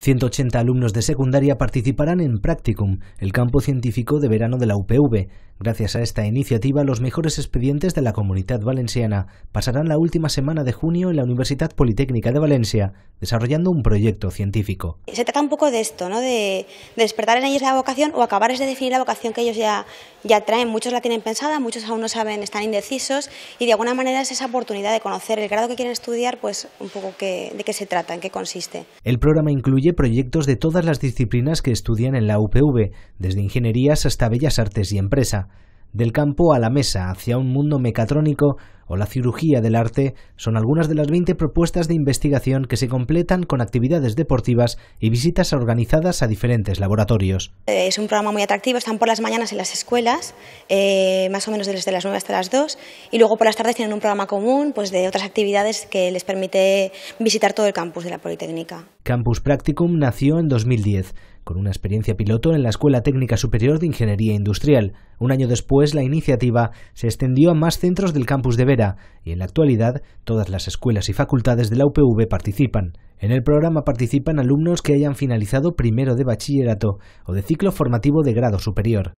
180 alumnos de secundaria participarán en Practicum, el campo científico de verano de la UPV, Gracias a esta iniciativa, los mejores expedientes de la comunidad valenciana pasarán la última semana de junio en la Universidad Politécnica de Valencia, desarrollando un proyecto científico. Se trata un poco de esto, ¿no? de, despertar en ellos la vocación o acabar de definir la vocación que ellos ya, traen. Muchos la tienen pensada, muchos aún no saben, están indecisos y de alguna manera es esa oportunidad de conocer el grado que quieren estudiar, pues un poco de qué se trata, en qué consiste. El programa incluye proyectos de todas las disciplinas que estudian en la UPV, desde ingenierías hasta bellas artes y empresa. Del campo a la mesa, hacia un mundo mecatrónico o la cirugía del arte son algunas de las 20 propuestas de investigación que se completan con actividades deportivas y visitas organizadas a diferentes laboratorios. Es un programa muy atractivo, están por las mañanas en las escuelas, eh, más o menos desde las 9 hasta las 2, y luego por las tardes tienen un programa común pues, de otras actividades que les permite visitar todo el campus de la Politécnica. Campus Practicum nació en 2010 con una experiencia piloto en la Escuela Técnica Superior de Ingeniería Industrial. Un año después, la iniciativa se extendió a más centros del campus de Vera y en la actualidad todas las escuelas y facultades de la UPV participan. En el programa participan alumnos que hayan finalizado primero de bachillerato o de ciclo formativo de grado superior.